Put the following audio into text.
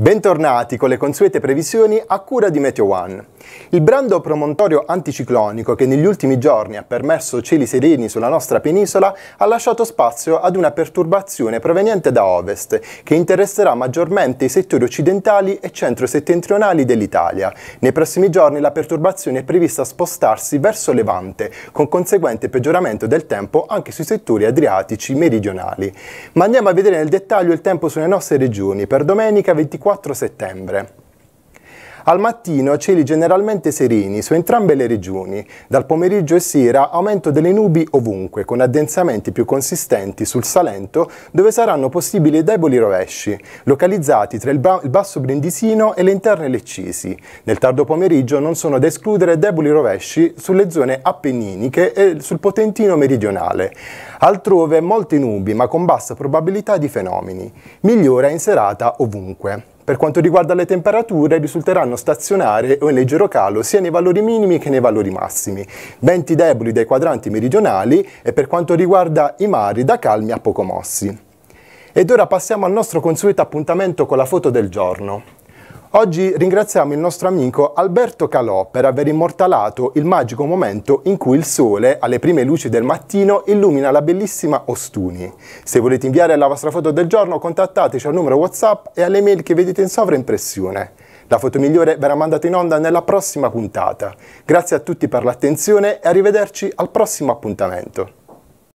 Bentornati con le consuete previsioni a cura di Meteo One. Il brando promontorio anticiclonico che negli ultimi giorni ha permesso cieli sereni sulla nostra penisola ha lasciato spazio ad una perturbazione proveniente da ovest che interesserà maggiormente i settori occidentali e centro-settentrionali dell'Italia. Nei prossimi giorni la perturbazione è prevista spostarsi verso levante con conseguente peggioramento del tempo anche sui settori adriatici meridionali. Ma andiamo a vedere nel dettaglio il tempo sulle nostre regioni per domenica 24 4 settembre. Al mattino cieli generalmente sereni su entrambe le regioni, dal pomeriggio e sera aumento delle nubi ovunque, con addensamenti più consistenti sul Salento dove saranno possibili deboli rovesci, localizzati tra il, ba il basso Brindisino e le interne Leccisi. Nel tardo pomeriggio non sono da escludere deboli rovesci sulle zone appenniniche e sul potentino meridionale. Altrove molte nubi ma con bassa probabilità di fenomeni. Migliora in serata ovunque. Per quanto riguarda le temperature, risulteranno stazionare o in leggero calo sia nei valori minimi che nei valori massimi. Venti deboli dai quadranti meridionali e per quanto riguarda i mari da calmi a poco mossi. Ed ora passiamo al nostro consueto appuntamento con la foto del giorno. Oggi ringraziamo il nostro amico Alberto Calò per aver immortalato il magico momento in cui il sole, alle prime luci del mattino, illumina la bellissima Ostuni. Se volete inviare la vostra foto del giorno, contattateci al numero WhatsApp e alle mail che vedete in sovraimpressione. La foto migliore verrà mandata in onda nella prossima puntata. Grazie a tutti per l'attenzione e arrivederci al prossimo appuntamento.